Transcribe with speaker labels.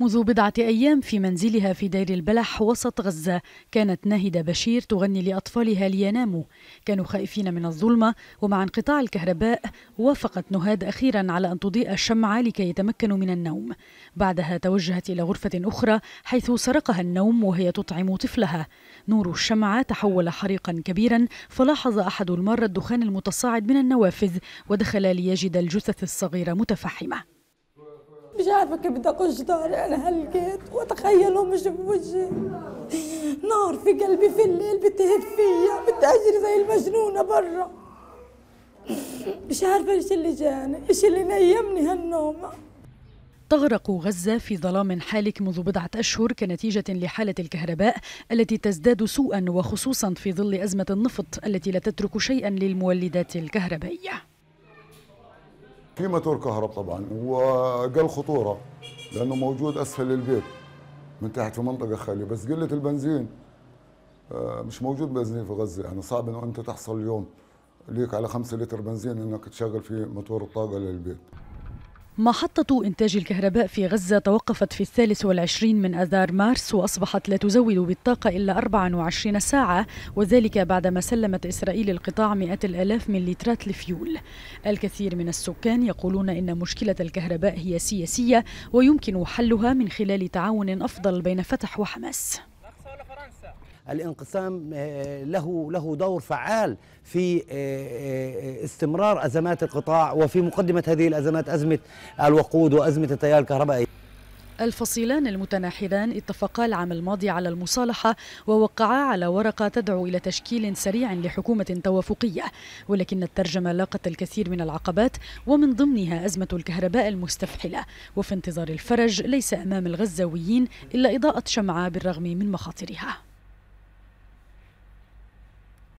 Speaker 1: منذ بضعة أيام في منزلها في دير البلح وسط غزة كانت ناهدة بشير تغني لأطفالها ليناموا كانوا خائفين من الظلمة ومع انقطاع الكهرباء وافقت نهاد أخيرا على أن تضيء الشمعة لكي يتمكنوا من النوم بعدها توجهت إلى غرفة أخرى حيث سرقها النوم وهي تطعم طفلها نور الشمعة تحول حريقا كبيرا فلاحظ أحد المارة الدخان المتصاعد من النوافذ ودخل ليجد الجثث الصغيرة متفحمة
Speaker 2: مش عارفه كيف بدي اخش داري انا هلقيت واتخيلهم مش بوجهي نار في قلبي في الليل بتهب فيا بدي اجري زي المجنونه برا مش عارفه ايش اللي جاني ايش اللي نيمني هالنومه
Speaker 1: تغرق غزة في ظلام حالك منذ بضعة أشهر كنتيجة لحالة الكهرباء التي تزداد سوءا وخصوصا في ظل أزمة النفط التي لا تترك شيئا للمولدات الكهربائية
Speaker 3: في ماتور كهرب طبعا وقل خطوره لانه موجود اسفل البيت من تحت في منطقه خاليه بس قله البنزين آه، مش موجود بنزين في غزه يعني صعب انه انت تحصل اليوم ليك على 5 لتر بنزين انك تشغل فيه موتور الطاقه للبيت
Speaker 1: محطة إنتاج الكهرباء في غزة توقفت في الثالث والعشرين من أذار مارس وأصبحت لا تزود بالطاقة إلا 24 ساعة وذلك بعدما سلمت إسرائيل القطاع مئات الآلاف من لترات الفيول الكثير من السكان يقولون إن مشكلة الكهرباء هي سياسية ويمكن حلها من خلال تعاون أفضل بين فتح وحماس
Speaker 3: الانقسام آه، له له دور فعال في آه، آه، استمرار ازمات القطاع وفي مقدمه هذه الازمات ازمه الوقود وازمه التيار الكهربائي
Speaker 1: الفصيلان المتناحران اتفقا العام الماضي على المصالحة ووقعا على ورقة تدعو إلى تشكيل سريع لحكومة توافقية ولكن الترجمة لاقت الكثير من العقبات ومن ضمنها أزمة الكهرباء المستفحلة وفي انتظار الفرج ليس أمام الغزاويين إلا إضاءة شمعة بالرغم من مخاطرها